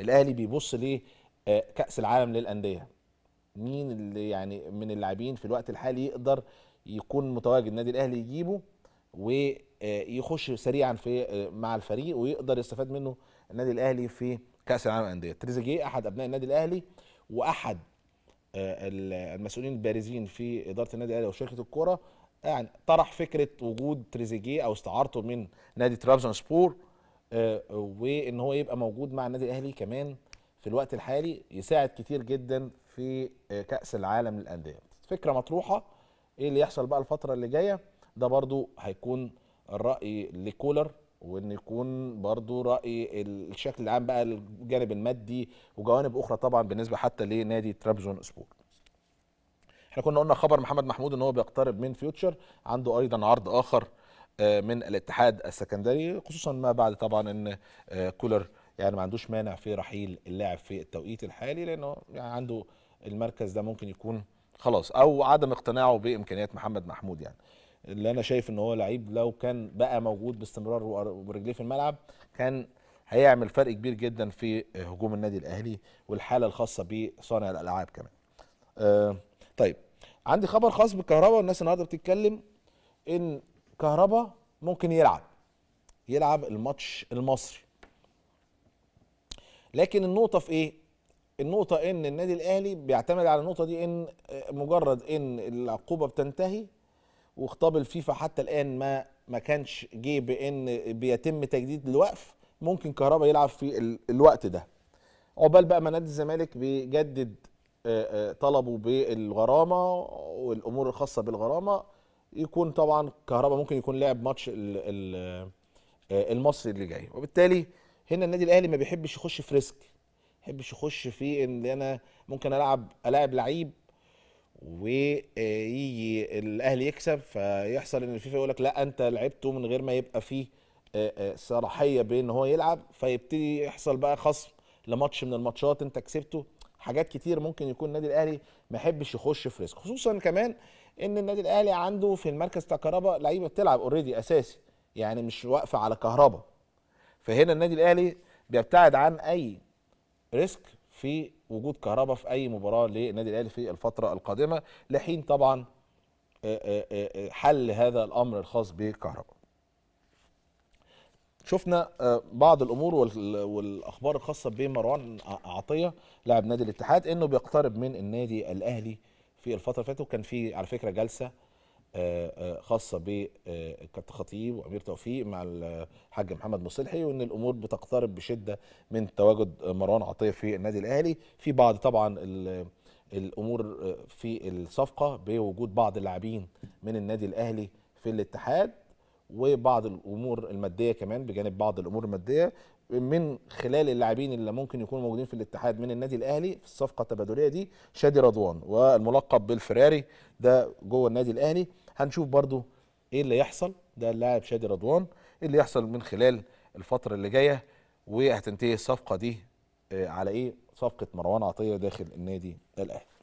الاهلي بيبص لكاس آه، العالم للانديه مين اللي يعني من اللاعبين في الوقت الحالي يقدر يكون متواجد النادي الاهلي يجيبه ويخش سريعا في آه، مع الفريق ويقدر يستفاد منه النادي الاهلي في كاس العالم للانديه تريزيجيه احد ابناء النادي الاهلي واحد آه، المسؤولين البارزين في اداره النادي الاهلي وشركه الكوره يعني طرح فكره وجود تريزيجيه او استعارته من نادي ترابزون سبور آه، وان هو يبقى موجود مع النادي الاهلي كمان في الوقت الحالي يساعد كتير جدا في آه، كاس العالم للانديه فكره مطروحه ايه اللي يحصل بقى الفتره اللي جايه ده برضو هيكون الراي لكولر وان يكون برضو راي الشكل العام بقى الجانب المادي وجوانب اخرى طبعا بالنسبه حتى لنادي ترابزون سبور احنا كنا قلنا خبر محمد محمود ان هو بيقترب من فيوتشر عنده ايضا عرض اخر من الاتحاد السكندري خصوصا ما بعد طبعا ان آه، كولر يعني ما عندوش مانع في رحيل اللاعب في التوقيت الحالي لانه يعني عنده المركز ده ممكن يكون خلاص او عدم اقتناعه بامكانيات محمد محمود يعني اللي انا شايف ان هو لعيب لو كان بقى موجود باستمرار ورجليه في الملعب كان هيعمل فرق كبير جدا في هجوم النادي الاهلي والحاله الخاصه بصانع الالعاب كمان. آه طيب عندي خبر خاص بالكهرباء والناس النهارده بتتكلم ان كهربا ممكن يلعب يلعب الماتش المصري لكن النقطه في ايه النقطه ان النادي الاهلي بيعتمد على النقطه دي ان آه، مجرد ان العقوبه بتنتهي وخطاب الفيفا حتى الان ما ما كانش جه بان بيتم تجديد الوقف ممكن كهربا يلعب في الوقت ده عقبال بقى ما نادي الزمالك بيجدد آه، آه، طلبه بالغرامه والامور الخاصه بالغرامه يكون طبعا كهربا ممكن يكون لعب ماتش آه، المصري اللي جاي وبالتالي هنا النادي الاهلي ما بيحبش يخش في ريسك ما بيحبش يخش في ان انا ممكن العب العب لعيب ويجي الاهلي يكسب فيحصل ان الفيفا يقول لك لا انت لعبته من غير ما يبقى فيه آه، آه، صلاحيه بين هو يلعب فيبتدي يحصل بقى خصم لماتش من الماتشات انت كسبته حاجات كتير ممكن يكون النادي الاهلي ما يحبش يخش في ريسك خصوصا كمان ان النادي الاهلي عنده في المركز بتاع كهربا لعيبه بتلعب اوريدي اساسي يعني مش واقفه على كهربا فهنا النادي الاهلي بيبتعد عن اي ريسك في وجود كهربا في اي مباراه للنادي الاهلي في الفتره القادمه لحين طبعا آه، آه، آه، حل هذا الامر الخاص بكهربا شفنا آه، بعض الامور والاخبار الخاصه بمروان عطيه لاعب نادي الاتحاد انه بيقترب من النادي الاهلي في الفتره اللي فاتت وكان في على فكره جلسه آه، آه، خاصه بكابتن خطيب وامير توفيق مع الحاج محمد مصلحي وان الامور بتقترب بشده من تواجد مروان عطيه في النادي الاهلي في بعض طبعا الامور في الصفقه بوجود بعض اللاعبين من النادي الاهلي في الاتحاد وبعض الامور الماديه كمان بجانب بعض الامور الماديه من خلال اللاعبين اللي ممكن يكونوا موجودين في الاتحاد من النادي الاهلي في الصفقه التبادليه دي شادي رضوان والملقب بالفراري ده جوه النادي الاهلي هنشوف برضو ايه اللي يحصل ده اللاعب شادي رضوان ايه اللي يحصل من خلال الفتره اللي جايه وهتنتهي الصفقه دي آه، على ايه صفقه مروان عطيه داخل النادي الاهلي